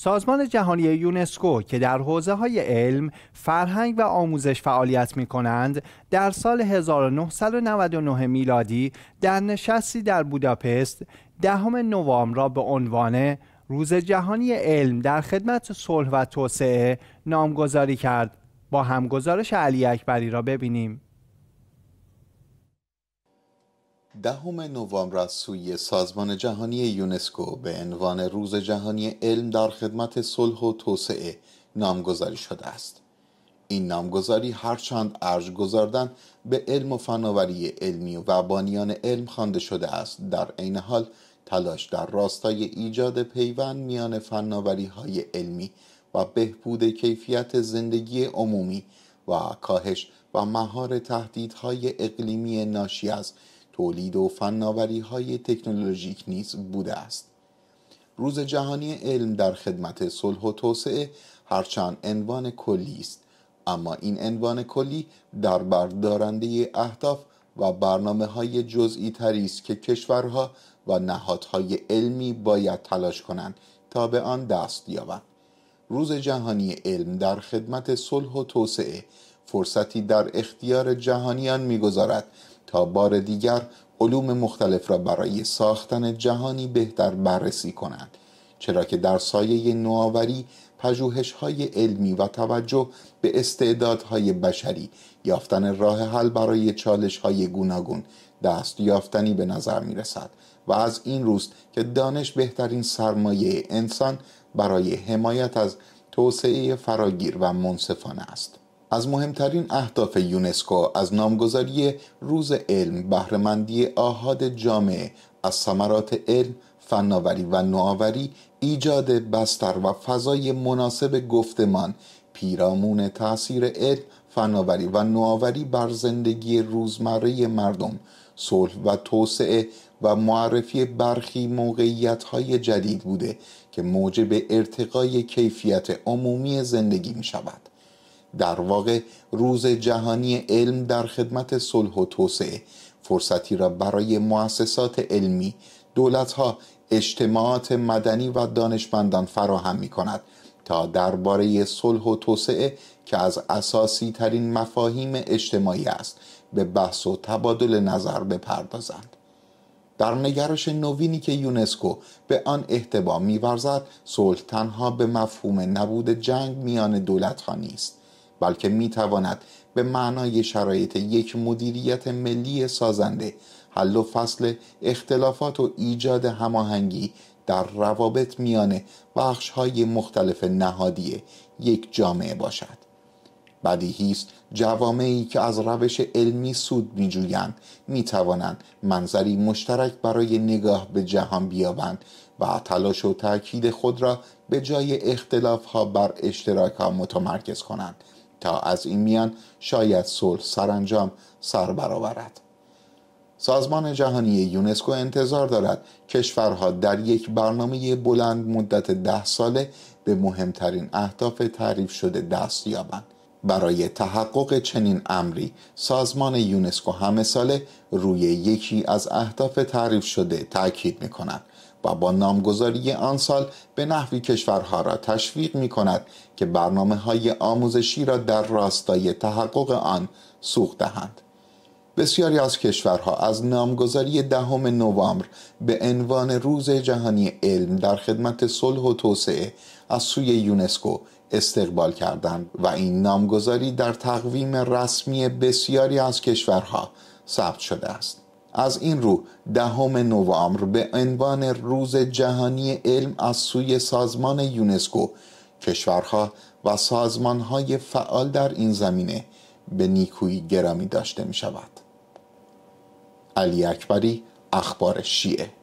سازمان جهانی یونسکو که در حوزه های علم، فرهنگ و آموزش فعالیت می کنند، در سال 1999 میلادی در نشستی در بوداپست دهم نوامبر را به عنوان روز جهانی علم در خدمت صلح و توسعه نامگذاری کرد. با همگزارش علی اکبری را ببینیم. دهم نوامبر از سوی سازمان جهانی یونسکو به عنوان روز جهانی علم در خدمت صلح و توسعه نامگذاری شده است این نامگذاری هرچند ارج گذاردن به علم و فناوری علمی و بانیان علم خوانده شده است در عین حال تلاش در راستای ایجاد پیوند میان فناوری های علمی و بهبود کیفیت زندگی عمومی و کاهش و مهار تهدیدهای اقلیمی ناشی از تولید و فناوری های تکنولوژیک نیز بوده است روز جهانی علم در خدمت صلح و توسعه هرچند عنوان کلی است اما این عنوان کلی در بردارنده اهداف و برنامه های جزئی تری است که کشورها و نهادهای علمی باید تلاش کنند تا به آن دست یابند روز جهانی علم در خدمت صلح و توسعه فرصتی در اختیار جهانیان میگذارد تا بار دیگر علوم مختلف را برای ساختن جهانی بهتر بررسی کنند چرا که در سایه نوآوری پجوهش های علمی و توجه به استعدادهای بشری یافتن راه حل برای چالش های گوناگون دست یافتنی به نظر می رسد و از این روست که دانش بهترین سرمایه انسان برای حمایت از توسعه فراگیر و منصفانه است از مهمترین اهداف یونسکو از نامگذاری روز علم بهرهمندی آهاد جامعه از ثمرات علم فناوری و نوآوری ایجاد بستر و فضای مناسب گفتمان پیرامون تاثیر علم فناوری و نوآوری بر زندگی روزمره مردم صلح و توسعه و معرفی برخی موقعیت های جدید بوده که موجب ارتقای کیفیت عمومی زندگی می شود. در واقع روز جهانی علم در خدمت صلح و توسعه فرصتی را برای مؤسسات علمی دولتها اجتماعات مدنی و دانشمندان فراهم می کند تا درباره صلح و توسعه که از اساسی ترین مفاهیم اجتماعی است به بحث و تبادل نظر بپردازند در نگرش نوینی که یونسکو به آن احتبا میورزد صلح تنها به مفهوم نبود جنگ میان دولتها نیست بلکه می تواند به معنای شرایط یک مدیریت ملی سازنده حل و فصل اختلافات و ایجاد هماهنگی در روابط میان بخش های مختلف نهادی یک جامعه باشد بدیهی است جوامعی که از روش علمی سود میجویند میتوانند منظری مشترک برای نگاه به جهان بیابند و تلاش و تاکید خود را به جای اختلاف ها بر اشتراک ها متمرکز کنند تا از این میان شاید صلح سرانجام سر برآورد سازمان جهانی یونسکو انتظار دارد کشورها در یک برنامه بلند مدت ده ساله به مهمترین اهداف تعریف شده دست یابند برای تحقق چنین امری سازمان یونسکو همه ساله روی یکی از اهداف تعریف شده تاکید می کند و با نامگذاری آن سال به نحوی کشورها را تشویق می کند که برنامه های آموزشی را در راستای تحقق آن سوخ دهند. بسیاری از کشورها از نامگذاری دهم نوامبر به عنوان روز جهانی علم در خدمت صلح و توسعه از سوی یونسکو استقبال کردند و این نامگذاری در تقویم رسمی بسیاری از کشورها ثبت شده است از این رو دهم نوامبر به عنوان روز جهانی علم از سوی سازمان یونسکو کشورها و سازمانهای فعال در این زمینه به نیکویی گرامی داشته می شود علی اکبری اخبار شیعه